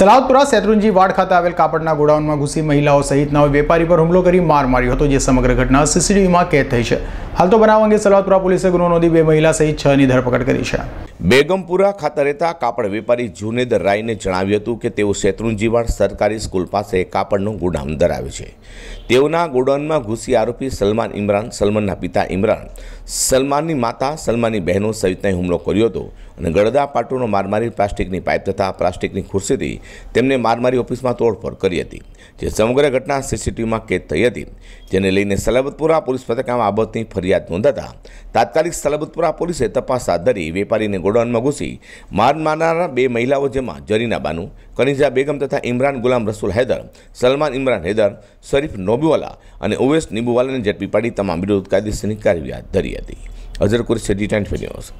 સલાવતપુરા શેત્રુંજી વાડ ખાતે આવેલ કાપડના ગોડાઉનમાં ઘૂસી મહિલાઓ સહિતના વેપારી પર હુમલો કરી માર માર્યો હતો જે સમગ્ર ઘટના સીસીટીવીમાં કેદ થઈ છે હાલ તો બનાવ અંગે સલાવતપુરા પોલીસે ગુનો નોંધી બે મહિલા સહિત છની ધરપકડ કરી છે બેગમપુરા ખાતે રહેતા કાપડ વેપારી જુનેદર રાયને જણાવ્યું હતું કે તેઓ શેત્રુંજીવાડ સરકારી સ્કૂલ પાસે કાપડનું ગોડાઉન ધરાવે છે તેઓના ગોડાઉનમાં ઘૂસી આરોપી સલમાન ઇમરાન સલમાનના પિતા ઇમરાન સલમાનની માતા સલમાનની બહેનો સહિતને હુમલો કર્યો હતો અને ગળદા પાટુનો મારમારી પ્લાસ્ટિકની પાઇપ તથા પ્લાસ્ટિકની ખુરશીથી તેમને મારમારી ઓફિસમાં તોડફોડ કરી હતી જે સમગ્ર ઘટના સીસીટીવીમાં કેદ થઈ હતી જેને લઈને સલબતપુરા પોલીસ મથકમાં બાબતની ફરિયાદ નોંધાતા તાત્કાલિક સલાબતપુરા પોલીસે તપાસ હાથ ધરી વેપારીને ગોડાઉનમાં ઘૂસી માર મારનારા બે મહિલાઓ જેમાં જરીના બાનુ કનિજા બેગમ તથા ઇમરાન ગુલામ રસુલ હૈદર સલમાન ઇમરાન હૈદર શરીફ નોબીવાલા અને ઓવેશ નિબુવાલાને ઝડપી પાડી તમામ વિરોધ કાયદેસરની કાર્યવાહી હાથ ધરી હતી અઝર કુરેશી ટાઈમ ન્યૂઝ